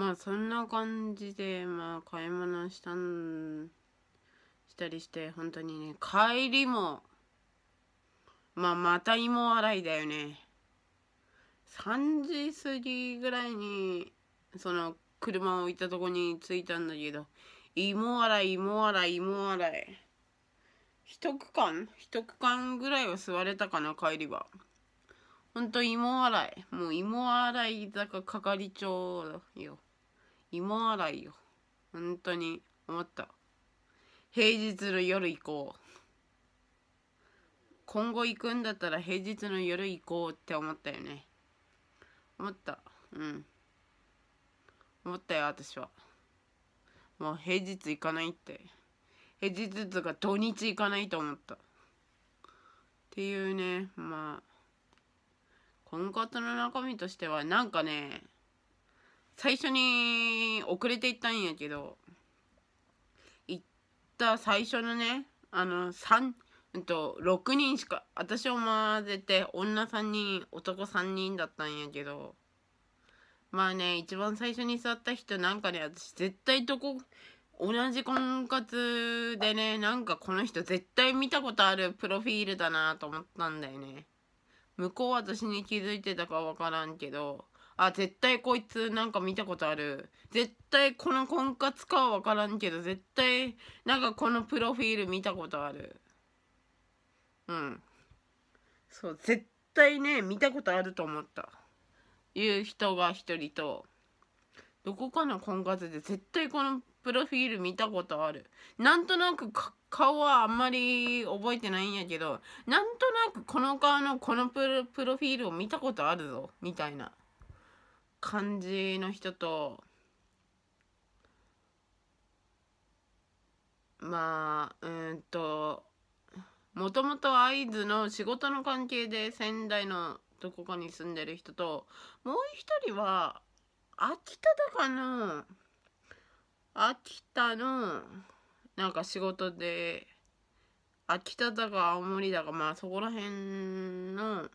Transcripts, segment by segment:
まあそんな感じで、まあ買い物したん、したりして、本当にね、帰りも、まあまた芋洗いだよね。3時過ぎぐらいに、その車を置いたとこに着いたんだけど、芋洗い、芋洗い、芋洗い。一区間一区間ぐらいは座れたかな、帰りは。ほんと芋洗い。もう芋洗い坂係長よ。芋洗いよ本当に思った平日の夜行こう今後行くんだったら平日の夜行こうって思ったよね思ったうん思ったよ私はもう平日行かないって平日とか土日行かないと思ったっていうねまあ婚活の中身としてはなんかね最初に遅れて行ったんやけど行った最初のねあの3、と、6人しか私を混ぜて女3人男3人だったんやけどまあね一番最初に座った人なんかね私絶対どこ同じ婚活でねなんかこの人絶対見たことあるプロフィールだなと思ったんだよね向こう私に気づいてたかわからんけどあ絶対こいつなんか見たことある絶対この婚活かは分からんけど絶対なんかこのプロフィール見たことあるうんそう絶対ね見たことあると思ったいう人が1人とどこかの婚活で絶対このプロフィール見たことあるなんとなく顔はあんまり覚えてないんやけどなんとなくこの顔のこのプロフィールを見たことあるぞみたいな感じの人とまあうんともともと会津の仕事の関係で仙台のどこかに住んでる人ともう一人は秋田だかな秋田のなんか仕事で秋田だか青森だかまあそこら辺の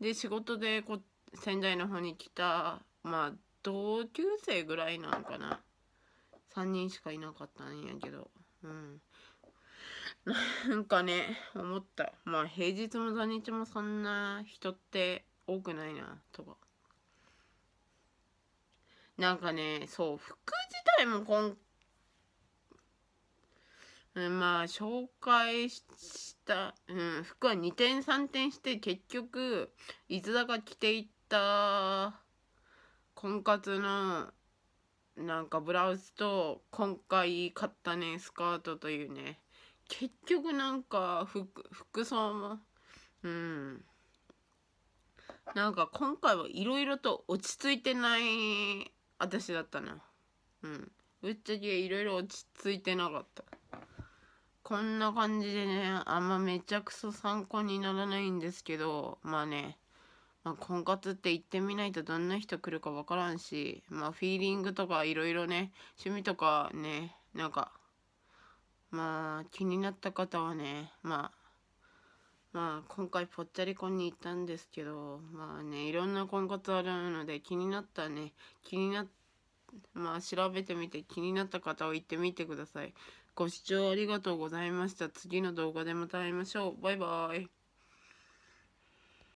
で仕事でこっ仙台の方に来たまあ同級生ぐらいなんかな3人しかいなかったんやけどうんなんかね思ったまあ平日も土日もそんな人って多くないなとかなんかねそう服自体も今うんまあ紹介した、うん、服は2点3点して結局いつだか着ていっった婚活のなんかブラウスと今回買ったねスカートというね結局なんか服服装もうんなんか今回はいろいろと落ち着いてない私だったなうんぶっちゃけいろいろ落ち着いてなかったこんな感じでねあんまめちゃくそ参考にならないんですけどまあねまあ、婚活って行ってみないとどんな人来るか分からんし、まあ、フィーリングとかいろいろね趣味とかねなんかまあ気になった方はねまあまあ今回ぽっちゃり婚に行ったんですけどまあねいろんな婚活あるので気になったね気になまあ調べてみて気になった方は行ってみてください。ご視聴ありがとうございました。次の動画でまた会いましょう。バイバイ。